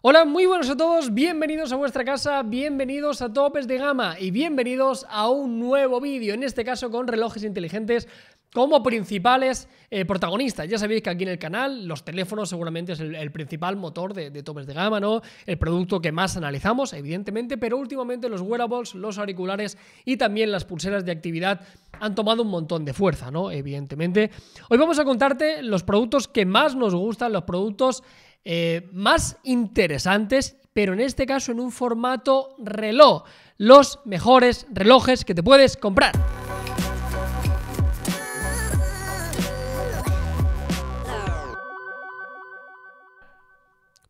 Hola, muy buenos a todos, bienvenidos a vuestra casa, bienvenidos a Topes de Gama y bienvenidos a un nuevo vídeo, en este caso con relojes inteligentes como principales eh, protagonistas. Ya sabéis que aquí en el canal los teléfonos seguramente es el, principal motor de, de, topes de gama, ¿no? El producto que más analizamos, evidentemente, pero últimamente los wearables, los auriculares y también las pulseras de actividad han tomado un montón de fuerza, ¿no? Evidentemente. Hoy vamos a contarte los productos que más nos gustan, los productos eh, más interesantes, pero en este caso en un formato reloj. Los mejores relojes que te puedes comprar.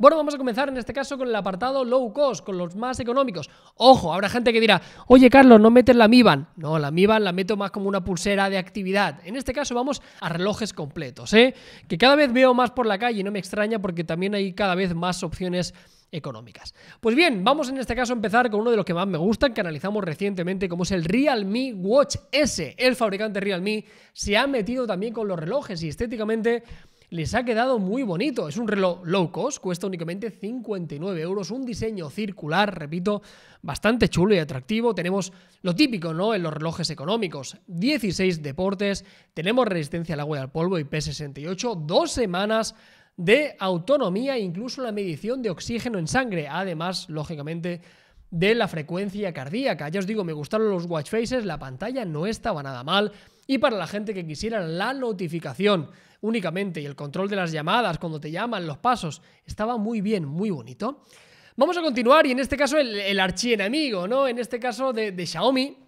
Bueno, vamos a comenzar en este caso con el apartado low cost, con los más económicos. Ojo, habrá gente que dirá, oye Carlos, no metes la Mi Band. No, la Mi Band la meto más como una pulsera de actividad. En este caso vamos a relojes completos, ¿eh? que cada vez veo más por la calle, y no me extraña porque también hay cada vez más opciones económicas. Pues bien, vamos en este caso a empezar con uno de los que más me gustan, que analizamos recientemente, como es el Realme Watch S. El fabricante Realme se ha metido también con los relojes y estéticamente les ha quedado muy bonito. Es un reloj low cost, cuesta únicamente 59 euros, un diseño circular, repito, bastante chulo y atractivo. Tenemos lo típico, ¿no? En los relojes económicos, 16 deportes, tenemos resistencia al agua y al polvo y p 68 dos semanas de autonomía e incluso la medición de oxígeno en sangre. Además, lógicamente, de la frecuencia cardíaca. Ya os digo, me gustaron los watch faces, la pantalla no estaba nada mal. Y para la gente que quisiera la notificación únicamente y el control de las llamadas cuando te llaman, los pasos, estaba muy bien, muy bonito. Vamos a continuar y en este caso el, el archienemigo, ¿no? En este caso de, de Xiaomi,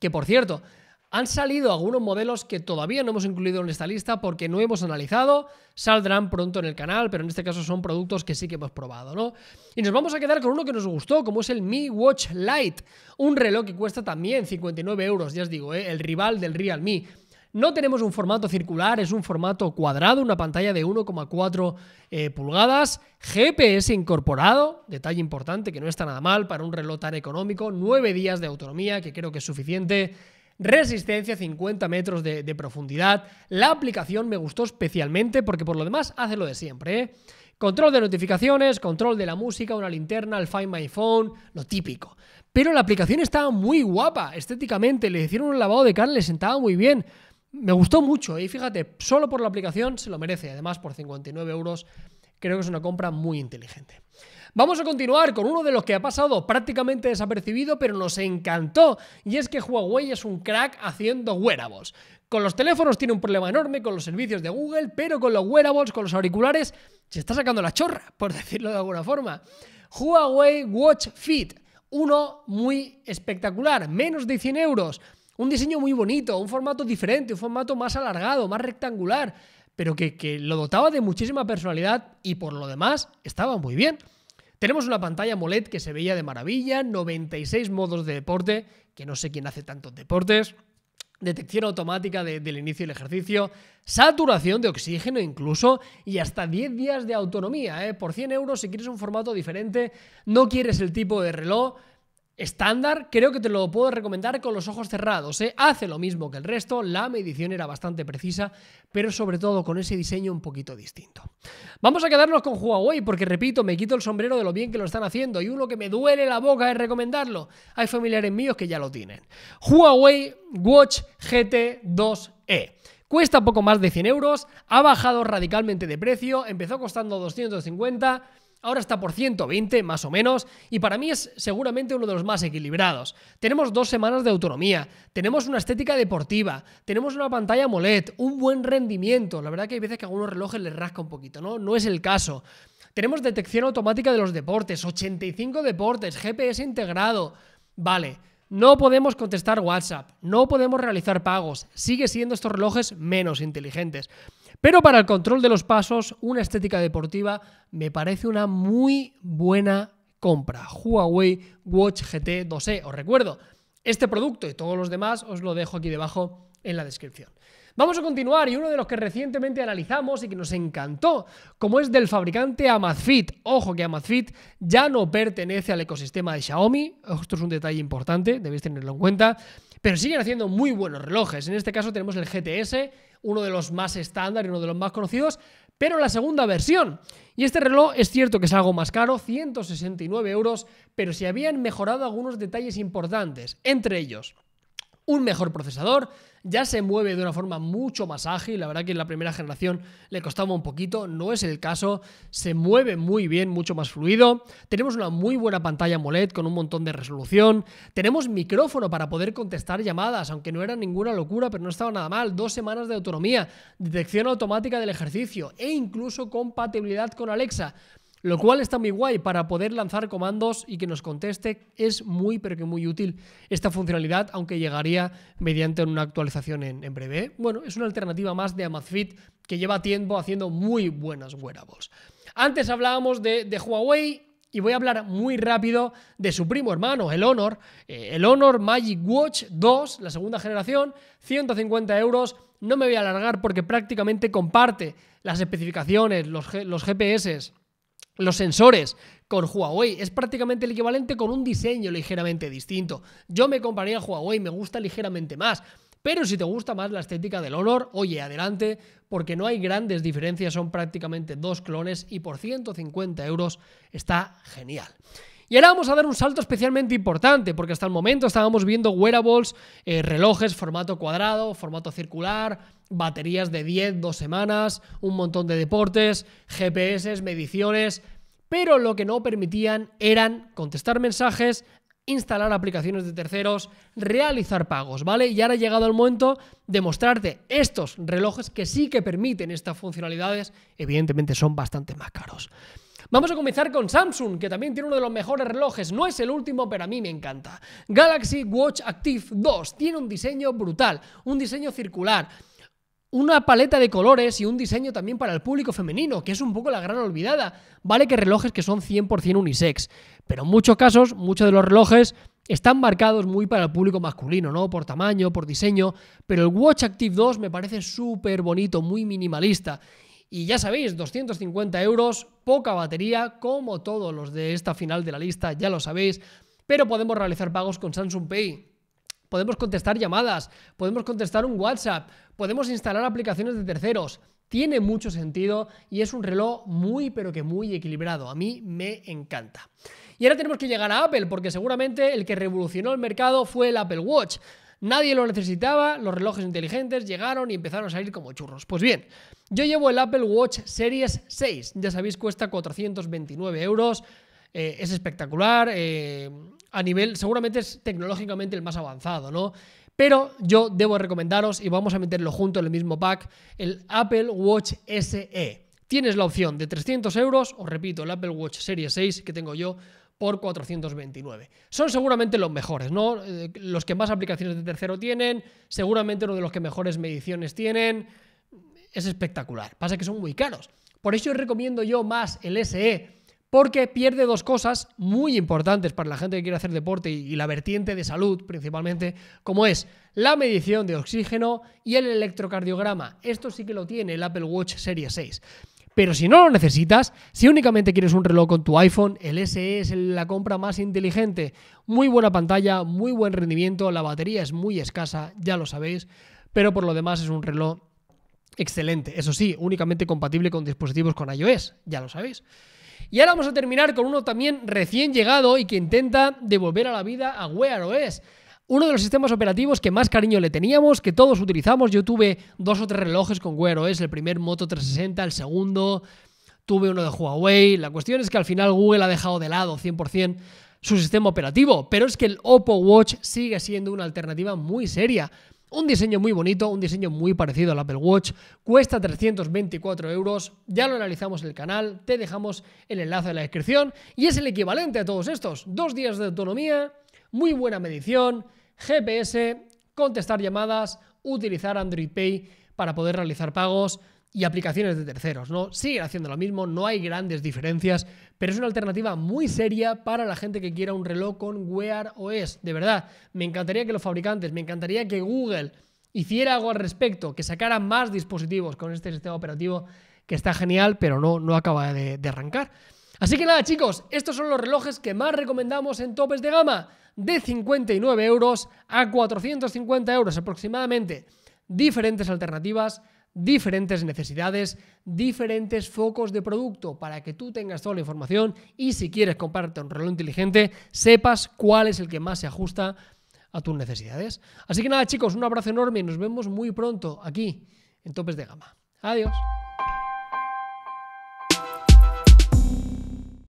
que por cierto, han salido algunos modelos que todavía no hemos incluido en esta lista porque no hemos analizado, saldrán pronto en el canal, pero en este caso son productos que sí que hemos probado, ¿no? Y nos vamos a quedar con uno que nos gustó, como es el Mi Watch Lite, un reloj que cuesta también 59 euros, ya os digo, ¿eh? el rival del Realme. No tenemos un formato circular, es un formato cuadrado, una pantalla de 1,4 eh, pulgadas, GPS incorporado, detalle importante que no está nada mal para un reloj tan económico, 9 días de autonomía, que creo que es suficiente resistencia, 50 metros de, profundidad. La aplicación me gustó especialmente porque por lo demás hace lo de siempre. ¿eh? Control de notificaciones, control de la música, una linterna, el Find My Phone, lo típico. Pero la aplicación estaba muy guapa estéticamente, le hicieron un lavado de cara, le sentaba muy bien. Me gustó mucho y fíjate, solo por la aplicación se lo merece. Además, por 59 euros creo que es una compra muy inteligente. Vamos a continuar con uno de los que ha pasado prácticamente desapercibido, pero nos encantó, y es que Huawei es un crack haciendo wearables. Con los teléfonos tiene un problema enorme, con los servicios de Google, pero con los wearables, con los auriculares, se está sacando la chorra, por decirlo de alguna forma. Huawei Watch Fit, uno muy espectacular, menos de 100 euros, un diseño muy bonito, un formato diferente, un formato más alargado, más rectangular, pero que, que lo dotaba de muchísima personalidad y por lo demás estaba muy bien. Tenemos una pantalla AMOLED que se veía de maravilla, 96 modos de deporte, que no sé quién hace tantos deportes, detección automática del inicio del ejercicio, saturación de oxígeno incluso y hasta 10 días de autonomía. ¿eh? Por 100 euros si quieres un formato diferente, no quieres el tipo de reloj, estándar, creo que te lo puedo recomendar con los ojos cerrados. ¿eh? Hace lo mismo que el resto, la medición era bastante precisa, pero sobre todo con ese diseño un poquito distinto. Vamos a quedarnos con Huawei, porque repito, me quito el sombrero de lo bien que lo están haciendo y uno que me duele la boca es recomendarlo. Hay familiares míos que ya lo tienen. Huawei Watch GT 2E. Cuesta poco más de 100 euros, ha bajado radicalmente de precio, empezó costando 250 ahora está por 120 más o menos y para mí es seguramente uno de los más equilibrados. Tenemos dos semanas de autonomía, tenemos una estética deportiva, tenemos una pantalla AMOLED, un buen rendimiento. La verdad que hay veces que a algunos relojes les rasca un poquito, ¿no? No es el caso. Tenemos detección automática de los deportes, 85 deportes, GPS integrado. Vale, no podemos contestar WhatsApp, no podemos realizar pagos, sigue siendo estos relojes menos inteligentes. Pero para el control de los pasos, una estética deportiva me parece una muy buena compra. Huawei Watch GT 2E, os recuerdo. Este producto y todos los demás os lo dejo aquí debajo en la descripción. Vamos a continuar y uno de los que recientemente analizamos y que nos encantó, como es del fabricante Amazfit. Ojo que Amazfit ya no pertenece al ecosistema de Xiaomi, esto es un detalle importante, debéis tenerlo en cuenta, pero siguen haciendo muy buenos relojes. En este caso tenemos el GTS, uno de los más estándar y uno de los más conocidos, pero la segunda versión. Y este reloj es cierto que es algo más caro, 169 euros, pero se habían mejorado algunos detalles importantes, entre ellos un mejor procesador, ya se mueve de una forma mucho más ágil, la verdad que en la primera generación le costaba un poquito, no es el caso, se mueve muy bien, mucho más fluido, tenemos una muy buena pantalla AMOLED con un montón de resolución, tenemos micrófono para poder contestar llamadas, aunque no era ninguna locura, pero no estaba nada mal, dos semanas de autonomía, detección automática del ejercicio e incluso compatibilidad con Alexa lo cual está muy guay para poder lanzar comandos y que nos conteste. Es muy, pero que muy útil esta funcionalidad, aunque llegaría mediante una actualización en, breve. Bueno, es una alternativa más de Amazfit que lleva tiempo haciendo muy buenas wearables. Antes hablábamos de, Huawei y voy a hablar muy rápido de su primo hermano, el Honor. Eh, el Honor Magic Watch 2, la segunda generación, 150 euros. No me voy a alargar porque prácticamente comparte las especificaciones, los, los GPS los sensores con Huawei es prácticamente el equivalente con un diseño ligeramente distinto. Yo me compararía a Huawei, me gusta ligeramente más. Pero si te gusta más la estética del Honor, oye, adelante, porque no hay grandes diferencias, son prácticamente dos clones y por 150 euros está genial. Y ahora vamos a dar un salto especialmente importante, porque hasta el momento estábamos viendo wearables, eh, relojes, formato cuadrado, formato circular, baterías de 10, 2 semanas, un montón de deportes, GPS, mediciones, pero lo que no permitían eran contestar mensajes, instalar aplicaciones de terceros, realizar pagos, ¿vale? Y ahora ha llegado el momento de mostrarte estos relojes que sí que permiten estas funcionalidades, evidentemente son bastante más caros. Vamos a comenzar con Samsung, que también tiene uno de los mejores relojes. No es el último, pero a mí me encanta. Galaxy Watch Active 2 tiene un diseño brutal, un diseño circular una paleta de colores y un diseño también para el público femenino, que es un poco la gran olvidada. Vale que relojes que son 100% unisex, pero en muchos casos, muchos de los relojes están marcados muy para el público masculino, ¿no? Por tamaño, por diseño, pero el Watch Active 2 me parece súper bonito, muy minimalista y ya sabéis, 250 euros, poca batería, como todos los de esta final de la lista, ya lo sabéis, pero podemos realizar pagos con Samsung Pay. Podemos contestar llamadas, podemos contestar un WhatsApp, podemos instalar aplicaciones de terceros. Tiene mucho sentido y es un reloj muy pero que muy equilibrado. A mí me encanta. Y ahora tenemos que llegar a Apple porque seguramente el que revolucionó el mercado fue el Apple Watch. Nadie lo necesitaba, los relojes inteligentes llegaron y empezaron a salir como churros. Pues bien, yo llevo el Apple Watch Series 6, ya sabéis, cuesta 429 euros, eh, es espectacular, eh, a nivel, seguramente es tecnológicamente el más avanzado, ¿no? Pero yo debo recomendaros, y vamos a meterlo junto en el mismo pack, el Apple Watch SE. Tienes la opción de 300 euros, os repito, el Apple Watch Series 6 que tengo yo por 429. Son seguramente los mejores, ¿no? Eh, los que más aplicaciones de tercero tienen, seguramente uno de los que mejores mediciones tienen. Es espectacular. Pasa que son muy caros. Por eso recomiendo yo más el SE, porque pierde dos cosas muy importantes para la gente que quiere hacer deporte y la vertiente de salud principalmente, como es la medición de oxígeno y el electrocardiograma. Esto sí que lo tiene el Apple Watch Serie 6. Pero si no lo necesitas, si únicamente quieres un reloj con tu iPhone, el SE es la compra más inteligente. Muy buena pantalla, muy buen rendimiento, la batería es muy escasa, ya lo sabéis, pero por lo demás es un reloj excelente. Eso sí, únicamente compatible con dispositivos con iOS, ya lo sabéis. Y ahora vamos a terminar con uno también recién llegado y que intenta devolver a la vida a Wear OS uno de los sistemas operativos que más cariño le teníamos, que todos utilizamos. Yo tuve dos o tres relojes con Wear OS, ¿eh? el primer Moto 360, el segundo, tuve uno de Huawei. La cuestión es que al final Google ha dejado de lado 100% su sistema operativo, pero es que el Oppo Watch sigue siendo una alternativa muy seria. Un diseño muy bonito, un diseño muy parecido al Apple Watch, cuesta 324 euros, ya lo analizamos en el canal, te dejamos el enlace en la descripción y es el equivalente a todos estos. Dos días de autonomía, muy buena medición, GPS, contestar llamadas, utilizar Android Pay para poder realizar pagos y aplicaciones de terceros, ¿no? Siguen haciendo lo mismo, no hay grandes diferencias, pero es una alternativa muy seria para la gente que quiera un reloj con Wear OS. De verdad, me encantaría que los fabricantes, me encantaría que Google hiciera algo al respecto, que sacara más dispositivos con este sistema operativo que está genial, pero no, no acaba de arrancar. Así que nada chicos, estos son los relojes que más recomendamos en topes de gama, de 59 euros a 450 euros aproximadamente. Diferentes alternativas, diferentes necesidades, diferentes focos de producto para que tú tengas toda la información y si quieres comprarte un reloj inteligente, sepas cuál es el que más se ajusta a tus necesidades. Así que nada chicos, un abrazo enorme y nos vemos muy pronto aquí en Topes de Gama. Adiós.